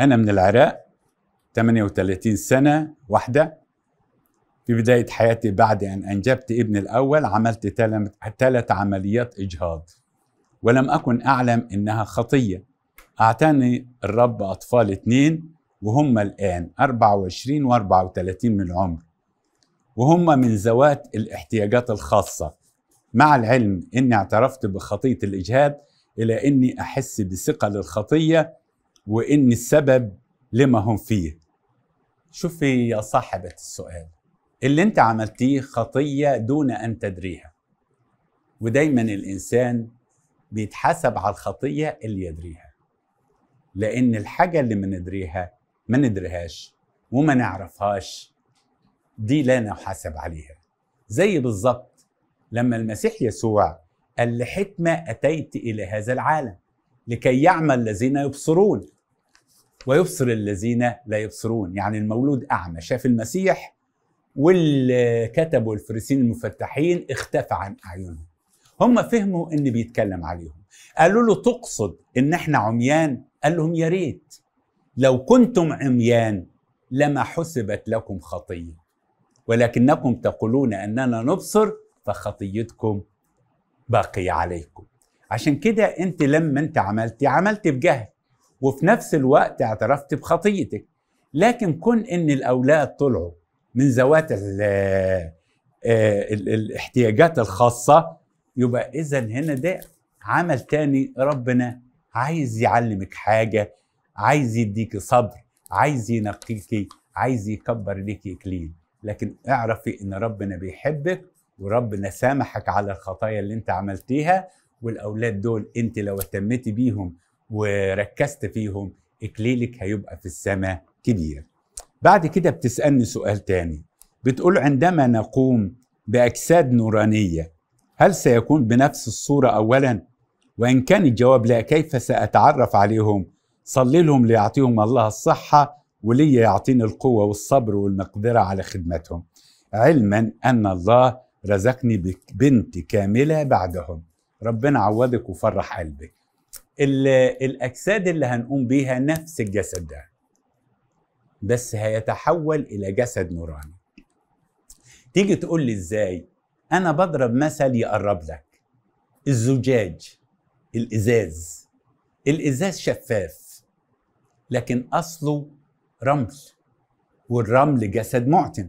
أنا من العراق 38 سنة واحدة في بداية حياتي بعد أن أنجبت ابني الأول عملت ثلاث عمليات إجهاض ولم أكن أعلم أنها خطية أعطاني الرب أطفال اثنين وهم الآن 24 و 34 من العمر وهم من ذوات الاحتياجات الخاصة مع العلم أني اعترفت بخطية الإجهاد إلى أني أحس بثقة للخطية وإن السبب لما هم فيه شوفي يا صاحبة السؤال اللي انت عملتيه خطية دون ان تدريها ودايما الانسان بيتحاسب على الخطية اللي يدريها لان الحاجة اللي ما ندريها ما ندريهاش وما نعرفهاش دي لا نحاسب عليها زي بالظبط لما المسيح يسوع قال لحكمة أتيت إلى هذا العالم لكي يعمل الذين يبصرون ويبصر الذين لا يبصرون يعني المولود أعمى شاف المسيح واللي كتبوا الفريسين المفتحين اختفى عن أعينهم هم فهموا إن بيتكلم عليهم قالوا له تقصد إن إحنا عميان قال لهم يا ريت لو كنتم عميان لما حسبت لكم خطية ولكنكم تقولون أننا نبصر فخطيتكم باقية عليكم عشان كده أنت لما أنت عملت عملت بجهل وفي نفس الوقت اعترفت بخطيتك لكن كن ان الاولاد طلعوا من ذوات آه، الاحتياجات الخاصه يبقى اذا هنا ده عمل تاني ربنا عايز يعلمك حاجه عايز يديكي صبر عايز ينقيكي عايز يكبر ليكي كلين لكن اعرفي ان ربنا بيحبك وربنا سامحك على الخطايا اللي انت عملتيها والاولاد دول انت لو اهتمتي بيهم وركزت فيهم اكليلك هيبقى في السماء كبير بعد كده بتسألني سؤال تاني بتقول عندما نقوم بأجساد نورانية هل سيكون بنفس الصورة أولا وإن كان الجواب لا كيف سأتعرف عليهم صلي لهم ليعطيهم الله الصحة ولي يعطيني القوة والصبر والمقدرة على خدمتهم علما أن الله رزقني بنت كاملة بعدهم ربنا عوضك وفرح قلبك الاجساد اللي هنقوم بيها نفس الجسد ده بس هيتحول الى جسد نوراني تيجي تقول لي ازاي انا بضرب مثل يقرب لك الزجاج الازاز الازاز شفاف لكن اصله رمل والرمل جسد معتم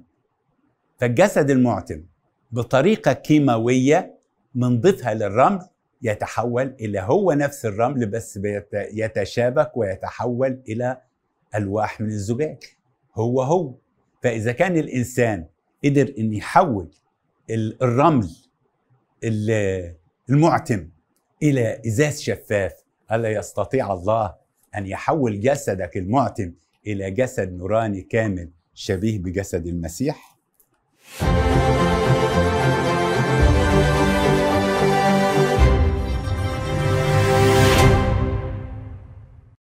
فالجسد المعتم بطريقه كيماويه بنضيفها للرمل يتحول الى هو نفس الرمل بس يتشابك ويتحول الى الواح من الزجاج هو هو فاذا كان الانسان قدر ان يحول الرمل المعتم الى ازاز شفاف الا يستطيع الله ان يحول جسدك المعتم الى جسد نوراني كامل شبيه بجسد المسيح thank you